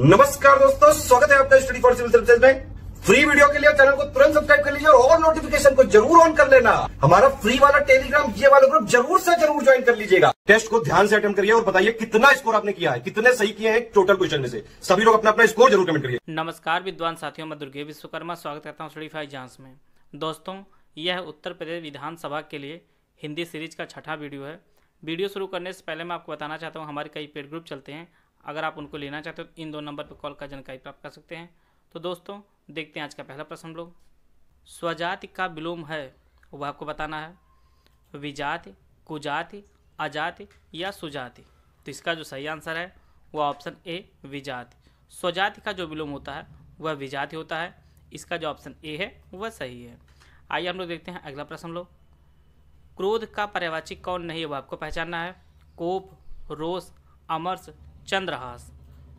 नमस्कार दोस्तों स्वागत है आपका स्टडी फॉर सिविल सर्विसेज में फ्री वीडियो के लिए चैनल को तुरंत सब्सक्राइब कर लीजिए और, और नोटिफिकेशन को जरूर ऑन कर लेना हमारा फ्री वाला टेलीग्राम ये वाला ग्रुप जरूर से जरूर ज्वाइन कर लीजिएगा टेस्ट को ध्यान से अटेम्प्ट करिए और बताइए कितना स्कोर आपने किया है कितने सही किए हैं टोटल क्वेश्चन में से सभी लोग अपना अपना स्कोर जरूर कमेंट करिए नमस्कार विद्वान साथियों मैं दुर्गे विश्वकर्मा स्वागत करता हूँ स्टडी फाइव जांच में दोस्तों यह उत्तर प्रदेश विधानसभा के लिए हिंदी सीरीज का छठा वीडियो है वीडियो शुरू करने से पहले मैं आपको बताना चाहता हूँ हमारे कई पेड ग्रुप चलते हैं अगर आप उनको लेना चाहते हो तो इन दो नंबर पर कॉल कर जानकारी प्राप्त कर सकते हैं तो दोस्तों देखते हैं आज का पहला प्रश्न हम लोग स्वजाति का विलोम है वह आपको बताना है विजाति कुजाति अजाति या सुजाति तो इसका जो सही आंसर है वह ऑप्शन ए विजाति स्वजाति का जो विलोम होता है वह विजाति होता है इसका जो ऑप्शन ए है वह सही है आइए हम लोग देखते हैं अगला प्रश्न लोग क्रोध का पर्यावाचिक कौन नहीं है वह आपको पहचानना है कोप रोष अमर्ष चंद्रहास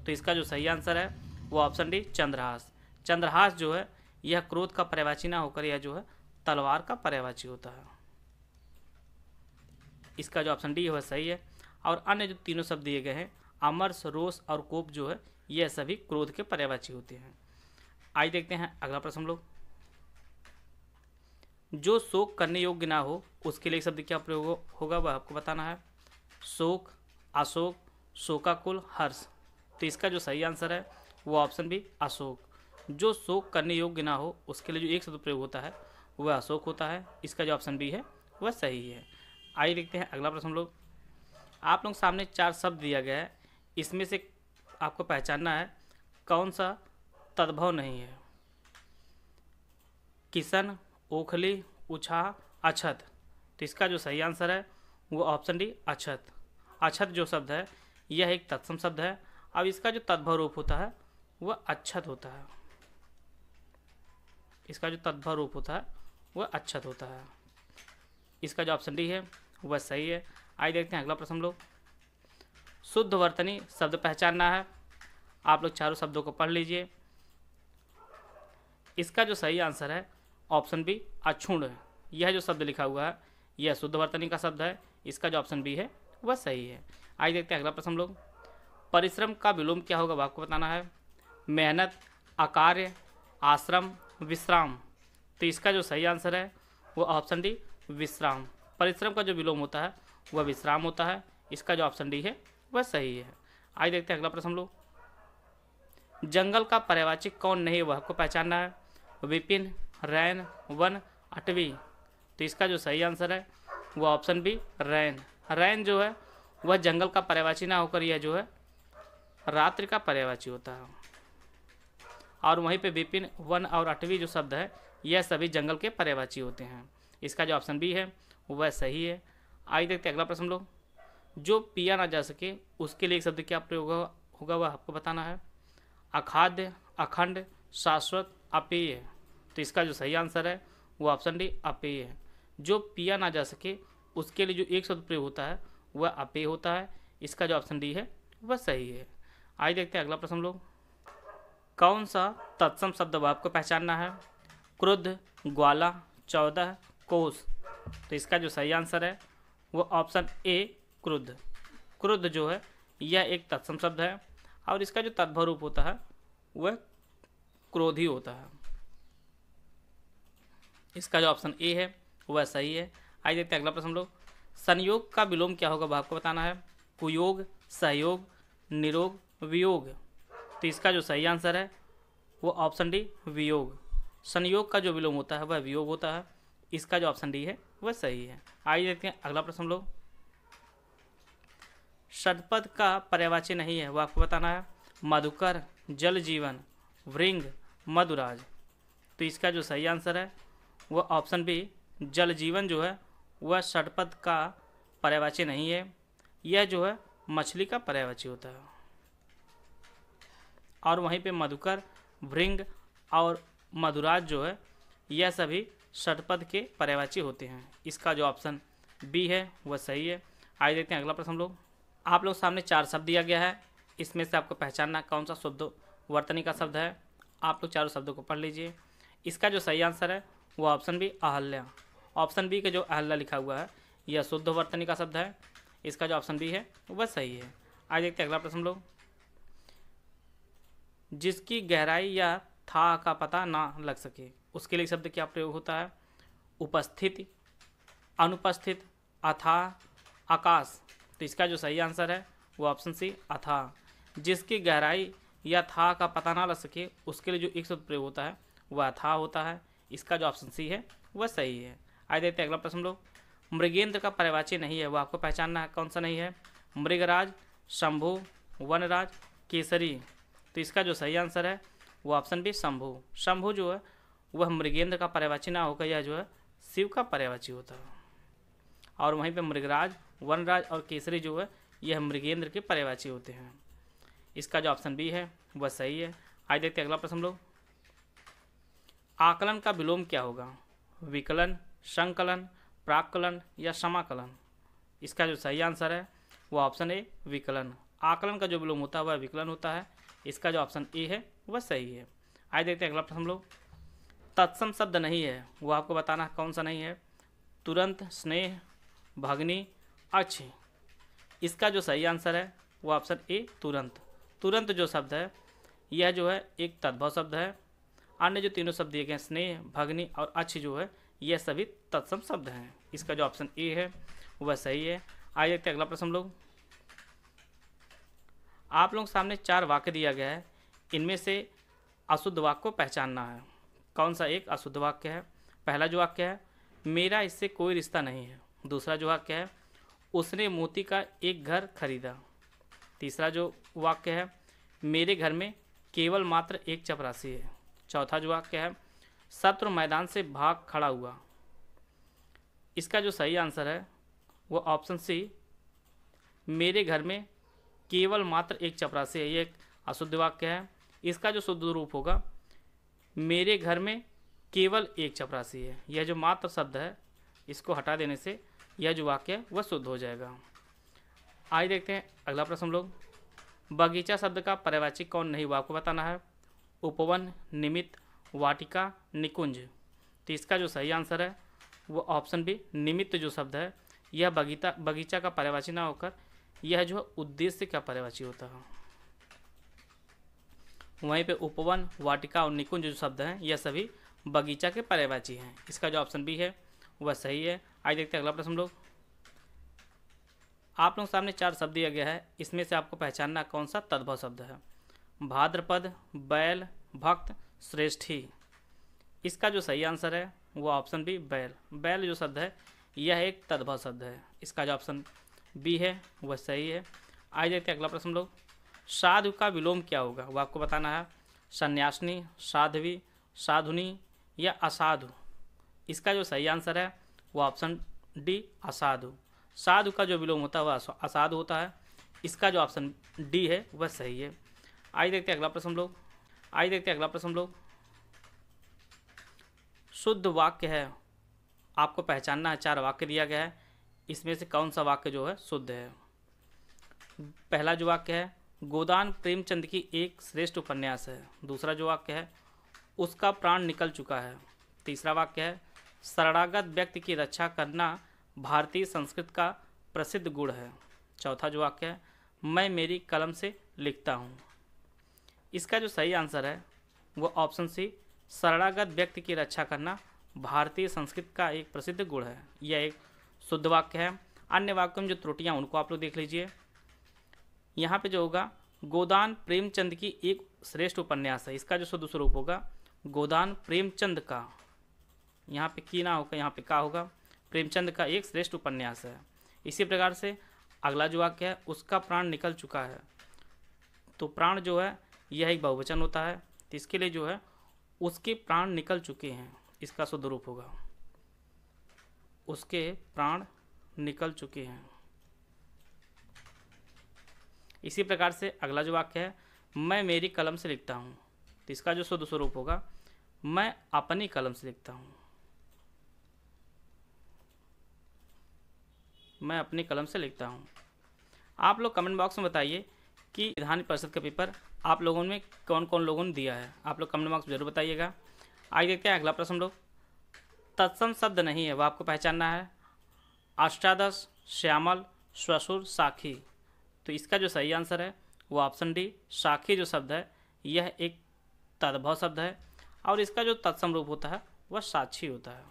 तो इसका जो सही आंसर है वो ऑप्शन डी चंद्रहास चंद्रहास जो है यह क्रोध का पर्यवाची ना होकर यह जो है तलवार का पर्यवाची होता है इसका जो ऑप्शन डी है सही है और अन्य जो तीनों शब्द दिए गए हैं अमर्ष रोष और कोप जो है यह सभी क्रोध के पर्यवाची होते हैं आइए देखते हैं अगला प्रश्न हम लोग जो शोक करने योग्य ना हो उसके लिए शब्द क्या प्रयोग होगा वह आपको बताना है शोक अशोक शोकाकुल हर्ष तो इसका जो सही आंसर है वो ऑप्शन बी अशोक जो शोक करने योग्य ना हो उसके लिए जो एक शब्द प्रयोग होता है वह अशोक होता है इसका जो ऑप्शन बी है वह सही है आइए देखते हैं अगला प्रश्न लोग आप लोग सामने चार शब्द दिया गया है इसमें से आपको पहचानना है कौन सा तद्भव नहीं है किशन ओखली उछा अछत तो इसका जो सही आंसर है वो ऑप्शन डी अछत अछत जो शब्द है यह एक तत्सम शब्द है अब इसका जो तद्भव रूप होता है वह अच्छत होता है इसका जो तद्भव रूप होता है वह अच्छत होता है इसका जो ऑप्शन डी है वह सही है आइए देखते हैं अगला प्रश्न लोग शुद्ध वर्तनी शब्द पहचानना है आप लोग चारों शब्दों को पढ़ लीजिए इसका जो सही आंसर है ऑप्शन बी अक्षुण है यह जो शब्द लिखा हुआ है यह शुद्ध वर्तनी का शब्द है इसका जो ऑप्शन बी है वह सही है आइए देखते हैं अगला प्रश्न हम लोग परिश्रम का विलोम क्या होगा आपको बताना है मेहनत अकार्य आश्रम विश्राम तो इसका जो सही आंसर है वो ऑप्शन डी विश्राम परिश्रम का जो विलोम होता है वह विश्राम होता है इसका जो ऑप्शन डी है वह सही है आइए देखते हैं अगला प्रश्न हम लोग जंगल का पर्यावाचिक कौन नहीं वह आपको पहचानना है विपिन रैन वन अटवी तो इसका जो सही आंसर है वो ऑप्शन बी रैन रैन जो है वह जंगल का पर्यावाची ना होकर यह जो है रात्रि का पर्यावाची होता है और वहीं पे विपिन वन और अठवीं जो शब्द है यह सभी जंगल के पर्यावाची होते हैं इसका जो ऑप्शन बी है वह सही है आइए देखते अगला प्रश्न लोग जो पिया ना जा सके उसके लिए एक शब्द क्या प्रयोग होगा वह आपको बताना है अखाद्य अखंड शाश्वत अपेय तो इसका जो सही आंसर है वो ऑप्शन डी अपेय है जो पिया ना जा सके उसके लिए जो एक शब्द प्रयोग होता है वह अपे होता है इसका जो ऑप्शन डी है वह सही है आइए देखते हैं अगला प्रश्न लोग कौन सा तत्सम शब्द आपको पहचानना है क्रुद्ध ग्वाला चौदह कोस तो इसका जो सही आंसर है वो ऑप्शन ए क्रुद्ध क्रुद्ध जो है यह एक तत्सम शब्द है और इसका जो तद्भव रूप होता है वह क्रोधी होता है इसका जो ऑप्शन ए है वह सही है आइए देखते हैं अगला प्रश्न लोग संयोग का विलोम क्या होगा वह आपको बताना है कुयोग सहयोग निरोग वियोग तो इसका जो सही आंसर है वो ऑप्शन डी वियोग संयोग का जो विलोम होता है वह वियोग होता है इसका जो ऑप्शन डी है वह सही है आइए देखते हैं अगला प्रश्न लोग सदपद का पर्यावाची नहीं है वह आपको बताना है मधुकर जल जीवन वृंग मधुराज तो इसका जो सही आंसर है वह ऑप्शन बी जल जीवन जो है वह षटपद का पर्यावाची नहीं है यह जो है मछली का पर्यावाची होता है और वहीं पे मधुकर भृंग और मधुराज जो है यह सभी षटपद के पर्यावाची होते हैं इसका जो ऑप्शन बी है वह सही है आइए देखते हैं अगला प्रश्न हम लोग आप लोग सामने चार शब्द दिया गया है इसमें से आपको पहचानना कौन सा शब्द वर्तनी का शब्द है आप लोग चारों शब्दों को पढ़ लीजिए इसका जो सही आंसर है वो option B Ahalya option B का जो अहल्ला लिखा हुआ है यह शुद्ध वर्तनी का शब्द है इसका जो ऑप्शन बी है वह सही है आज देखते हैं अगला प्रश्न लोग जिसकी गहराई या था का पता ना लग सके उसके लिए शब्द क्या प्रयोग होता है उपस्थिति अनुपस्थित अथा आकाश तो इसका जो सही आंसर है वो ऑप्शन सी अथा जिसकी गहराई या था का पता ना लग सके उसके लिए जो एक शब्द प्रयोग होता है वह अथा होता है इसका जो ऑप्शन सी है वह सही है आइए देखते हैं अगला प्रश्न लोग मृगेंद्र का पर्यवाची नहीं है वह आपको पहचानना है कौन सा नहीं है मृगराज शंभु वनराज केसरी तो इसका जो सही आंसर है वो ऑप्शन बी शंभु शंभु जो है वह मृगेंद्र का पर्यवाची ना होकर यह जो है शिव का पर्यवाची होता है और वहीं पे मृगराज वनराज और केसरी जो है यह मृगेंद्र के पर्यवाची होते हैं इसका जो ऑप्शन बी है वह सही है आज देखते हैं अगला प्रश्न लोग आकलन का विलोम क्या होगा विकलन संकलन प्राकलन या समाकलन इसका जो सही आंसर है वो ऑप्शन ए विकलन आकलन का जो विलोम होता है वह विकलन होता है इसका जो ऑप्शन ए है वह सही है आइए देखते हैं अगला प्रश्न हम लोग तत्सम शब्द नहीं है वो आपको बताना कौन सा नहीं है तुरंत स्नेह भगनी अच्छ इसका जो सही आंसर है वो ऑप्शन ए तुरंत तुरंत जो शब्द है यह जो है एक तद्भव शब्द है अन्य जो तीनों शब्द दिए गए स्नेह भगनी और अक्ष जो है ये सभी तत्सम शब्द हैं इसका जो ऑप्शन ए है वह सही है आइए देखते अगला प्रश्न हम लोग आप लोग सामने चार वाक्य दिया गया है इनमें से अशुद्ध वाक्य को पहचानना है कौन सा एक अशुद्ध वाक्य है पहला जो वाक्य है मेरा इससे कोई रिश्ता नहीं है दूसरा जो वाक्य है उसने मोती का एक घर खरीदा तीसरा जो वाक्य है मेरे घर में केवल मात्र एक चपरासी है चौथा जो वाक्य है शत्रु मैदान से भाग खड़ा हुआ इसका जो सही आंसर है वो ऑप्शन सी मेरे घर में केवल मात्र एक चपरासी है ये एक अशुद्ध वाक्य है इसका जो शुद्ध रूप होगा मेरे घर में केवल एक चपरासी है यह जो मात्र शब्द है इसको हटा देने से यह जो वाक्य है वह शुद्ध हो जाएगा आइए देखते हैं अगला प्रश्न लोग बगीचा शब्द का पर्यवाचिक कौन नहीं हुआ आपको बताना है उपवन निमित्त वाटिका निकुंज तो इसका जो सही आंसर है वो ऑप्शन बी निमित्त जो शब्द है यह बगीचा बगीचा का पर्यावाची ना होकर यह जो है उद्देश्य का पर्यावाची होता है वहीं पे उपवन वाटिका और निकुंज जो शब्द हैं यह सभी बगीचा के पर्यावाची हैं इसका जो ऑप्शन बी है वह सही है आइए देखते हैं अगला प्रश्न लोग आप लोग सामने चार शब्द दिया गया है इसमें से आपको पहचानना कौन सा तद्भव शब्द है भाद्रपद बैल भक्त श्रेष्ठी इसका जो सही आंसर है वो ऑप्शन बी बैल बैल जो शब्द है यह एक तद्भव शब्द है इसका जो ऑप्शन बी है वह सही है आइए देखते हैं अगला प्रश्न लोग साधु का विलोम क्या होगा वो आपको बताना है संन्यासिनी साध्वी साधुनी या असाधु इसका जो सही आंसर है वो ऑप्शन डी असाधु साधु का जो विलोम होता है वह असाधु होता है इसका जो ऑप्शन डी है वह सही है आइए देखते हैं अगला प्रश्न लोग आइए देखते हैं अगला प्रश्न हम लोग शुद्ध वाक्य है आपको पहचानना है चार वाक्य दिया गया है इसमें से कौन सा वाक्य जो है शुद्ध है पहला जो वाक्य है गोदान प्रेमचंद की एक श्रेष्ठ उपन्यास है दूसरा जो वाक्य है उसका प्राण निकल चुका है तीसरा वाक्य है शरणागत व्यक्ति की रक्षा करना भारतीय संस्कृत का प्रसिद्ध गुण है चौथा जो वाक्य है मैं मेरी कलम से लिखता हूँ इसका जो सही आंसर है वो ऑप्शन सी शरणागत व्यक्ति की रक्षा करना भारतीय संस्कृत का एक प्रसिद्ध गुण है यह एक शुद्ध वाक्य है अन्य वाक्यों में जो त्रुटियाँ उनको आप लोग देख लीजिए यहाँ पे जो होगा गोदान प्रेमचंद की एक श्रेष्ठ उपन्यास है इसका जो शुद्ध स्वरूप होगा गोदान प्रेमचंद का यहाँ पे की ना होगा यहाँ पे का होगा प्रेमचंद का एक श्रेष्ठ उपन्यास है इसी प्रकार से अगला जो वाक्य है उसका प्राण निकल चुका है तो प्राण जो है यह एक बहुवचन होता है इसके लिए जो है उसके प्राण निकल चुके हैं इसका शुद्ध रूप होगा उसके प्राण निकल चुके हैं इसी प्रकार से अगला जो वाक्य है मैं मेरी कलम से लिखता हूँ तो इसका जो शुद्ध स्वरूप होगा मैं अपनी कलम से लिखता हूँ मैं अपनी कलम से लिखता हूँ आप लोग कमेंट बॉक्स में बताइए कि विधान परिषद का पेपर आप लोगों में कौन कौन लोगों ने दिया है आप लोग कमेंट बॉक्स में जरूर बताइएगा आगे देखते हैं अगला प्रश्न लोग तत्सम शब्द नहीं है वह आपको पहचानना है अष्टादश श्यामल श्वसुर साखी तो इसका जो सही आंसर है वो ऑप्शन डी साखी जो शब्द है यह एक तद्भव शब्द है और इसका जो तत्सम रूप होता है वह साक्षी होता है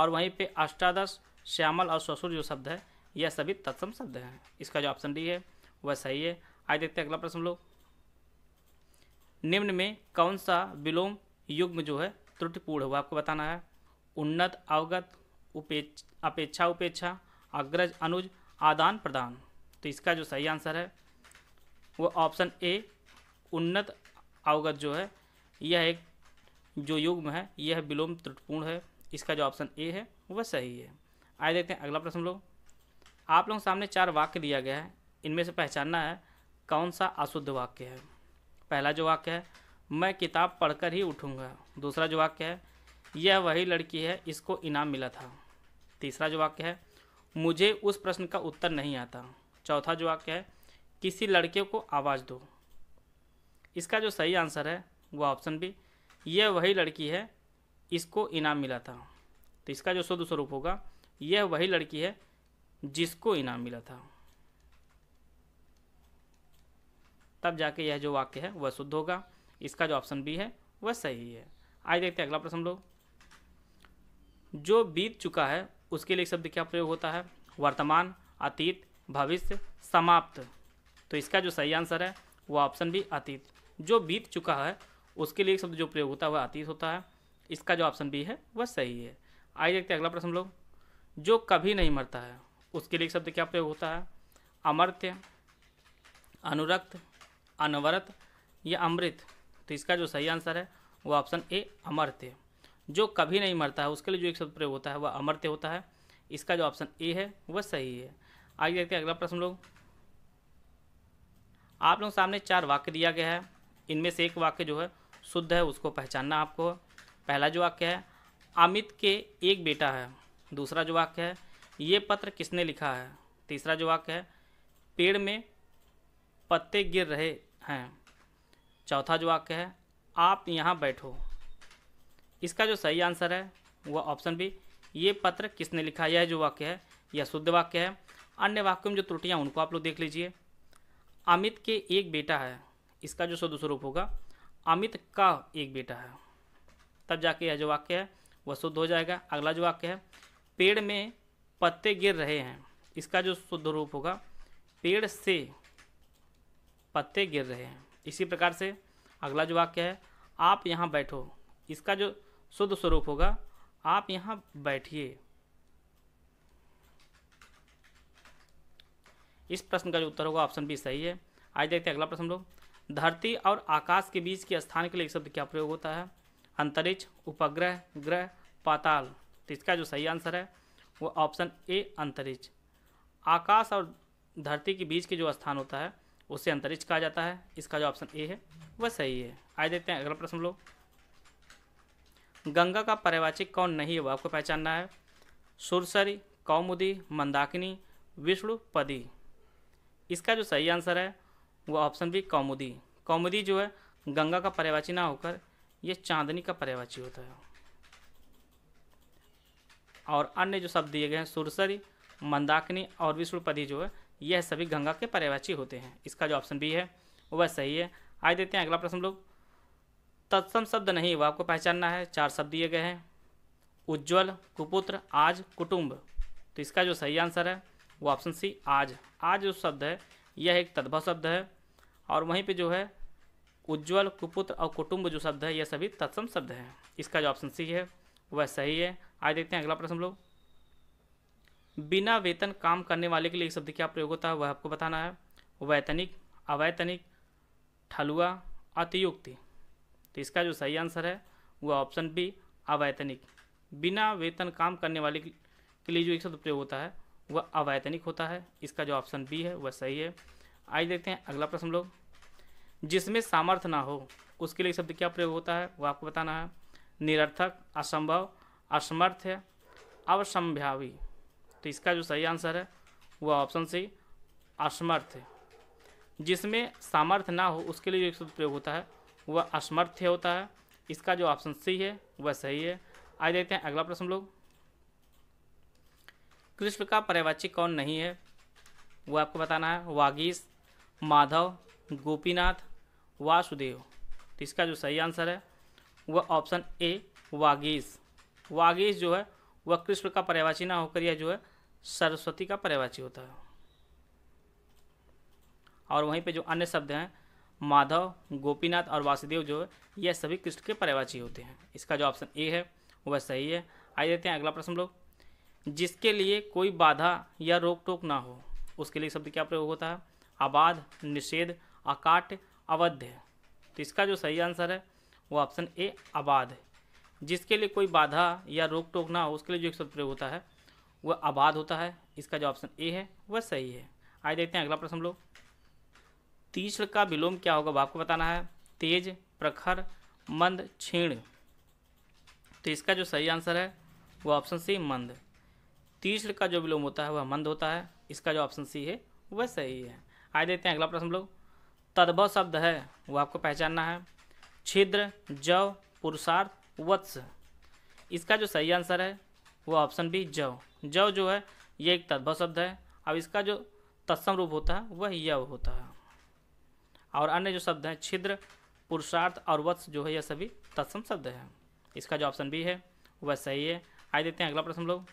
और वहीं पे अष्टादश श्यामल और ससुर जो शब्द है यह सभी तत्सम शब्द हैं इसका जो ऑप्शन डी है वह सही है आइए देखते हैं अगला प्रश्न लोग निम्न में कौन सा विलोम युग्म जो है त्रुटिपूर्ण हुआ आपको बताना है उन्नत अवगत उपेक्ष अपेक्षा उपेक्षा अग्रज अनुज आदान प्रदान तो इसका जो सही आंसर है वो ऑप्शन ए उन्नत अवगत जो है यह एक जो युग्म है यह विलोम त्रुटिपूर्ण है इसका जो ऑप्शन ए है वह सही है आइए देखते हैं अगला प्रश्न लोग आप लोगों के सामने चार वाक्य दिया गया है इनमें से पहचानना है कौन सा अशुद्ध वाक्य है पहला जो वाक्य है मैं किताब पढ़कर ही उठूँगा दूसरा जो वाक्य है यह वही लड़की है इसको इनाम मिला था तीसरा जो वाक्य है मुझे उस प्रश्न का उत्तर नहीं आता चौथा जो वाक्य है किसी लड़के को आवाज़ दो इसका जो सही आंसर है वह ऑप्शन बी यह वही लड़की है इसको इनाम मिला था तो इसका जो शुद्ध स्वरूप होगा यह वही लड़की है जिसको इनाम मिला था तब जाके यह जो वाक्य है वह शुद्ध होगा इसका जो ऑप्शन बी है वह सही है आइए देखते हैं अगला प्रश्न लोग जो बीत चुका है उसके लिए शब्द क्या प्रयोग होता है वर्तमान अतीत भविष्य समाप्त तो इसका जो सही आंसर है वह ऑप्शन बी अतीत जो बीत चुका है उसके लिए शब्द जो प्रयोग होता है वह अतीत होता है इसका जो ऑप्शन बी है वह सही है आइए देखते हैं अगला प्रश्न लोग जो कभी नहीं मरता है उसके लिए शब्द क्या प्रयोग होता है अमर्त्य अनुरक्त अनवरत या अमृत तो इसका जो सही आंसर है वो ऑप्शन ए अमर्त्य जो कभी नहीं मरता है उसके लिए जो एक शब्द प्रयोग होता है वह अमर्त्य होता है इसका जो ऑप्शन ए है वह सही है आगे देखते हैं अगला प्रश्न लोग आप लोगों सामने चार वाक्य दिया गया है इनमें से एक वाक्य जो है शुद्ध है उसको पहचानना आपको पहला जो वाक्य है अमित के एक बेटा है दूसरा जो वाक्य है ये पत्र किसने लिखा है तीसरा जो वाक्य है पेड़ में पत्ते गिर रहे हैं चौथा जो वाक्य है आप यहाँ बैठो इसका जो सही आंसर है वह ऑप्शन बी ये पत्र किसने लिखा यह जो वाक्य है यह शुद्ध वाक्य है अन्य वाक्यों में जो त्रुटियाँ उनको आप लोग देख लीजिए अमित के एक बेटा है इसका जो शुद्ध स्वरूप होगा अमित का एक बेटा है तब जाके यह जो वाक्य है वह शुद्ध हो जाएगा अगला जो वाक्य है पेड़ में पत्ते गिर रहे हैं इसका जो शुद्ध रूप होगा पेड़ से पत्ते गिर रहे हैं इसी प्रकार से अगला जो वाक्य है आप यहाँ बैठो इसका जो शुद्ध स्वरूप होगा आप यहाँ बैठिए इस प्रश्न का जो उत्तर होगा ऑप्शन बी सही है आज देखते हैं अगला प्रश्न लोग धरती और आकाश के बीच के स्थान के लिए एक शब्द क्या प्रयोग होता है अंतरिक्ष उपग्रह ग्रह पाताल तो इसका जो सही आंसर है वो ऑप्शन ए अंतरिक्ष आकाश और धरती के बीच के जो स्थान होता है उसे अंतरिक्ष कहा जाता है इसका जो ऑप्शन ए है वह सही है आए देखते हैं अगला प्रश्न लोग गंगा का पर्यवाचिक कौन नहीं है वह आपको पहचानना है सुरसरी कौमुदी मंदाकिनी विष्णुपदी इसका जो सही आंसर है वो ऑप्शन बी कौमुदी कौमुदी जो है गंगा का पर्यवाची ना होकर यह चांदनी का पर्यवाची होता है और अन्य जो शब्द दिए गए हैं सुरसरी मंदाकिनी और विष्णुपदी जो है यह सभी गंगा के पर्यवाची होते हैं इसका जो ऑप्शन बी है वह सही है आज देते हैं अगला प्रश्न लोग तत्सम शब्द नहीं वह आपको पहचानना है चार शब्द दिए गए हैं उज्ज्वल कुपुत्र आज कुटुंब तो इसका जो सही आंसर है वो ऑप्शन सी आज आज जो शब्द है यह एक तद्भव शब्द है और वहीं पे जो है उज्ज्वल कुपुत्र और कुटुंब जो शब्द है यह सभी तत्सम शब्द हैं इसका जो ऑप्शन सी है वह सही है आज देखते हैं अगला प्रश्न लोग बिना वेतन काम करने वाले के लिए एक शब्द क्या प्रयोग होता है वह आपको बताना है वैतनिक अवैतनिक ठलुआ अतियुक्ति तो इसका जो सही आंसर है वह ऑप्शन बी अवैतनिक बिना वेतन काम करने वाले के लिए जो एक शब्द प्रयोग होता है वह अवैतनिक होता है इसका जो ऑप्शन बी है वह सही है आइए देखते हैं अगला प्रश्न लोग जिसमें सामर्थ्य ना हो उसके लिए शब्द क्या प्रयोग होता है वह आपको बताना है निरर्थक असंभव असमर्थ्य अवसंभावी तो इसका जो सही आंसर है वह ऑप्शन सी असमर्थ जिसमें सामर्थ्य ना हो उसके लिए जो शब्द प्रयोग होता है वह असमर्थ्य होता है इसका जो ऑप्शन सी है वह सही है आ देखते हैं अगला प्रश्न लोग कृष्ण का पर्यवाची कौन नहीं है वो आपको बताना है वागीश माधव गोपीनाथ वासुदेव तो इसका जो सही आंसर है वह ऑप्शन ए वागीश वागीश जो है वह कृष्ण का पर्यवाची ना होकर यह जो है सरस्वती का पर्यावाची होता है और वहीं पे जो अन्य शब्द हैं माधव गोपीनाथ और वासुदेव जो है यह सभी कृष्ण के पर्यावाची होते हैं इसका जो ऑप्शन ए है वह सही है आइए देते हैं अगला प्रश्न लोग जिसके लिए कोई बाधा या रोक टोक ना हो उसके लिए शब्द क्या प्रयोग होता है अबाध निषेध अकाट अवध्य तो इसका जो सही आंसर है वो ऑप्शन ए अबाध जिसके लिए कोई बाधा या रोक टोक ना हो उसके लिए जो एक शब्द प्रयोग होता है वह आबाद होता है इसका जो ऑप्शन ए है वह सही है आइए देखते हैं अगला प्रश्न हम लोग तीसर का विलोम क्या होगा आपको बताना है तेज प्रखर मंद क्षीण तो इसका जो सही आंसर है वह ऑप्शन सी मंद तीसर का जो विलोम होता है वह मंद होता है इसका जो ऑप्शन सी है वह सही है आइए देखते हैं अगला प्रश्न लोग तद्भव शब्द है वो आपको पहचानना है छिद्र जव पुरुषार्थ वत्स इसका जो सही आंसर है वो ऑप्शन बी जव जव जो है ये एक तद्भव शब्द है अब इसका जो तत्सम रूप होता है वह यव होता है और अन्य जो शब्द हैं छिद्र पुरुषार्थ और वत्स जो है यह सभी तत्सम शब्द है इसका जो ऑप्शन बी है वह सही है आइए देते हैं अगला प्रश्न लोग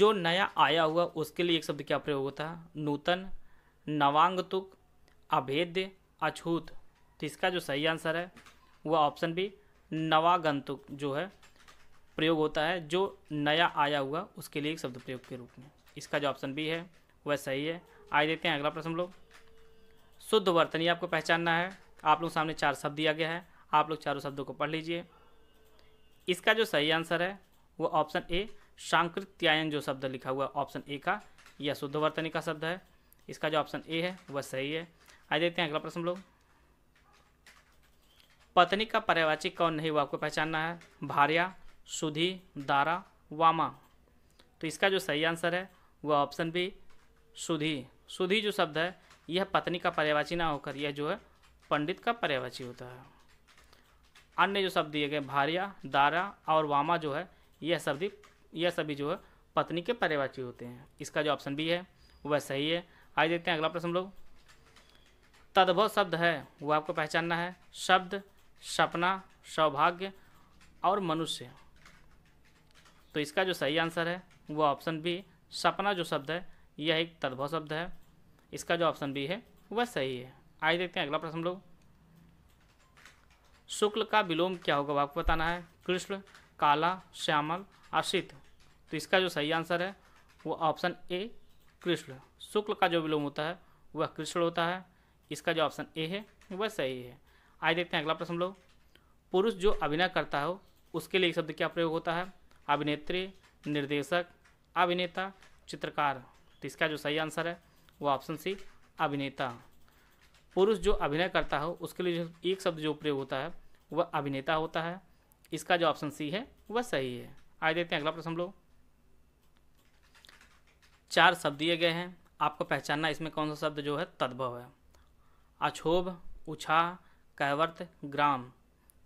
जो नया आया हुआ उसके लिए एक शब्द क्या प्रयोग होता है नूतन नवांगतुक अभेद्य अछूत तो इसका जो सही आंसर है वह ऑप्शन बी नवागंतुक जो है प्रयोग होता है जो नया आया हुआ उसके लिए एक शब्द प्रयोग के रूप में इसका जो ऑप्शन बी है वह सही है आइए देखते हैं अगला प्रश्न हम लोग शुद्ध वर्तनी आपको पहचानना है आप लोग सामने चार शब्द दिया गया है आप लोग चारों शब्दों को पढ़ लीजिए इसका जो सही आंसर है वो ऑप्शन ए सांकृत्यायन जो शब्द लिखा हुआ ऑप्शन ए का यह शुद्ध वर्तनी का शब्द है इसका जो ऑप्शन ए है वह सही है आइए देखते हैं अगला प्रश्न लोग पत्नी का पर्यावाचिक कौन नहीं वो आपको पहचानना है भार्या सुधी दारा वामा तो इसका जो सही आंसर है वह ऑप्शन बी सुधी सुधी जो शब्द है यह पत्नी का पर्यावाची ना होकर यह जो है पंडित का पर्यावाची होता है अन्य जो शब्द दिए गए भारिया दारा और वामा जो है यह शब्द यह सभी जो है पत्नी के पर्यावाची होते हैं इसका जो ऑप्शन बी है वह सही है आइए देखते हैं अगला प्रश्न हम लोग तद्भव शब्द है वो आपको पहचानना है शब्द सपना सौभाग्य और मनुष्य तो इसका जो सही आंसर है वो ऑप्शन बी सपना जो शब्द है यह एक तद्भव शब्द है इसका जो ऑप्शन बी है वह सही है आइए देखते हैं अगला प्रश्न लोग शुक्ल का विलोम क्या होगा आपको बताना है कृष्ण काला श्यामल आशित तो इसका जो सही आंसर है वो ऑप्शन ए कृष्ण शुक्ल का जो विलोम होता है वह कृष्ण होता है इसका जो ऑप्शन ए है वह सही है आइए देखते हैं अगला प्रश्न लोग पुरुष जो अभिनय करता हो उसके लिए एक शब्द क्या प्रयोग होता है अभिनेत्री निर्देशक अभिनेता चित्रकार तो इसका जो सही आंसर है वो ऑप्शन सी अभिनेता पुरुष जो अभिनय करता हो उसके लिए जो एक शब्द जो प्रयोग होता है वह अभिनेता होता है इसका जो ऑप्शन सी है वह सही है आइए देखते हैं अगला प्रश्न हम लोग चार शब्द दिए गए हैं आपको पहचानना इसमें कौन सा शब्द जो है तद्भव है अक्षोभ उछा कहवर्त ग्राम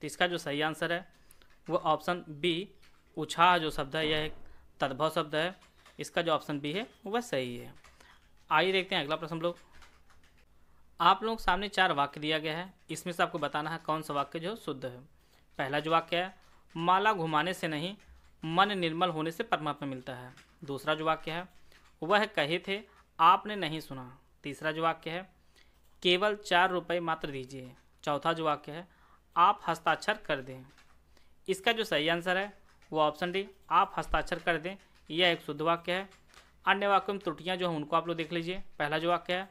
तो इसका जो सही आंसर है वह ऑप्शन बी उछा जो शब्द है यह एक तद्भव शब्द है इसका जो ऑप्शन बी है वह सही है आइए देखते हैं अगला प्रश्न हम लोग आप लोग सामने चार वाक्य दिया गया है इसमें से आपको बताना है कौन सा वाक्य जो शुद्ध है पहला जो वाक्य है माला घुमाने से नहीं मन निर्मल होने से परमात्मा मिलता है दूसरा जो वाक्य है वह कहे थे आपने नहीं सुना तीसरा जो वाक्य है केवल चार रुपये मात्र दीजिए चौथा जो वाक्य है आप हस्ताक्षर कर दें इसका जो सही आंसर है वो ऑप्शन डी आप हस्ताक्षर कर दें यह एक शुद्ध वाक्य है अन्य वाक्यों में त्रुटियाँ जो हैं उनको आप लोग देख लीजिए पहला जो वाक्य है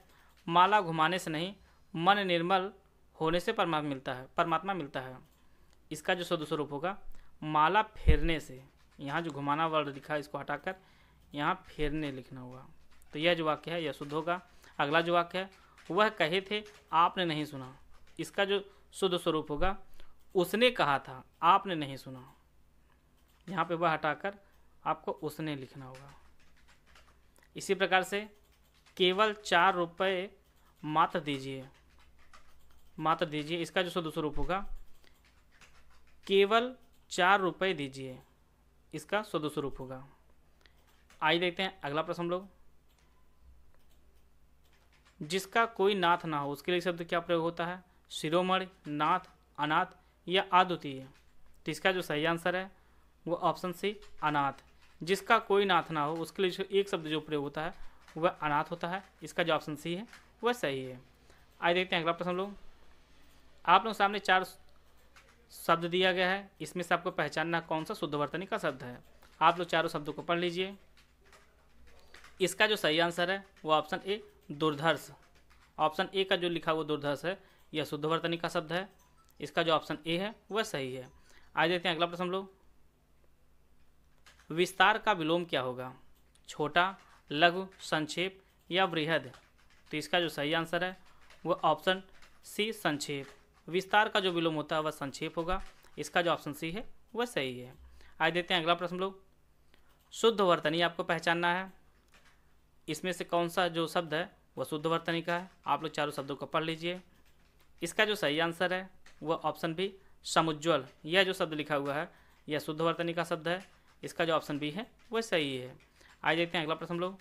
माला घुमाने से नहीं मन निर्मल होने से परमात्मा मिलता है परमात्मा मिलता है इसका जो शुद्ध स्वरूप होगा माला फेरने से यहाँ जो घुमाना वर्ड लिखा है इसको हटाकर यहाँ फेरने लिखना होगा तो यह जो वाक्य है यह शुद्ध होगा अगला जो वाक्य है वह कहे थे आपने नहीं सुना इसका जो शुद्ध स्वरूप होगा उसने कहा था आपने नहीं सुना यहाँ पे वह हटाकर आपको उसने लिखना होगा इसी प्रकार से केवल चार रुपये मात्र दीजिए मात्र दीजिए इसका जो सौ रूप होगा केवल चार रुपये दीजिए इसका सौ रूप होगा आइए देखते हैं अगला प्रश्न हम लोग जिसका कोई नाथ ना हो उसके लिए शब्द क्या प्रयोग होता है शिरोमणि नाथ अनाथ या अद्वितीय तो इसका जो सही आंसर है वो ऑप्शन सी अनाथ जिसका कोई नाथ ना हो उसके लिए जो एक शब्द जो प्रयोग होता है वह अनाथ होता है इसका जो ऑप्शन सी है वह सही है आइए देखते हैं अगला प्रश्न लोग आप लोग सामने चार शब्द दिया गया है इसमें से आपको पहचानना कौन सा शुद्ध वर्तनी का शब्द है आप लोग चारों शब्दों को पढ़ लीजिए इसका जो सही आंसर है वो ऑप्शन ए दुर्धर्ष ऑप्शन ए का जो लिखा हुआ दुर्धर्ष है यह शुद्ध वर्तनी का शब्द है इसका जो ऑप्शन ए है वह सही है आइए देखते हैं अगला प्रश्न लोग विस्तार का विलोम क्या होगा छोटा लघु संक्षेप या वृहद तो इसका जो सही आंसर है वह ऑप्शन सी संक्षेप विस्तार का जो विलोम होता है वह संक्षेप होगा इसका जो ऑप्शन सी है वह सही है आज देते हैं अगला प्रश्न लोग शुद्ध वर्तनी आपको पहचानना है इसमें से कौन सा जो शब्द है वह शुद्ध वर्तनी का है आप लोग चारों शब्दों को पढ़ लीजिए इसका जो सही आंसर है वह ऑप्शन भी समुज्ज्वल यह जो शब्द लिखा हुआ है यह शुद्ध वर्तनी का शब्द है इसका जो ऑप्शन बी है वह सही है आइए देखते हैं अगला प्रश्न हम लोग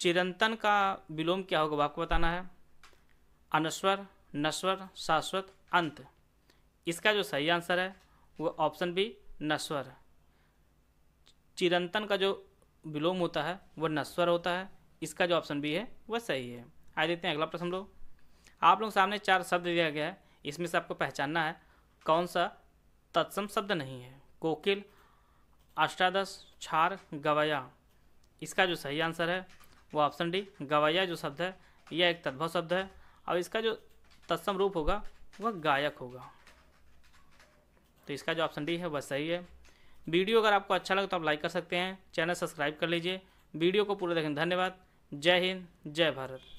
चिरंतन का विलोम क्या होगा आपको बताना है अनस्वर नस्वर शाश्वत अंत इसका जो सही आंसर है वो ऑप्शन बी नस्वर चिरंतन का जो विलोम होता है वह नस्वर होता है इसका जो ऑप्शन बी है वह सही है आ देखते हैं अगला प्रश्न लोग आप लोग सामने चार शब्द दिया गया है इसमें से आपको पहचानना है कौन सा तत्सम शब्द नहीं है कोकिल अष्टादश छार गवैया इसका जो सही आंसर है वो ऑप्शन डी गवैया जो शब्द है यह एक तद्भव शब्द है और इसका जो तत्सम रूप होगा वह गायक होगा तो इसका जो ऑप्शन डी है वह सही है वीडियो अगर आपको अच्छा लगे तो आप लाइक कर सकते हैं चैनल सब्सक्राइब कर लीजिए वीडियो को पूरा देखें धन्यवाद जय हिंद जय भारत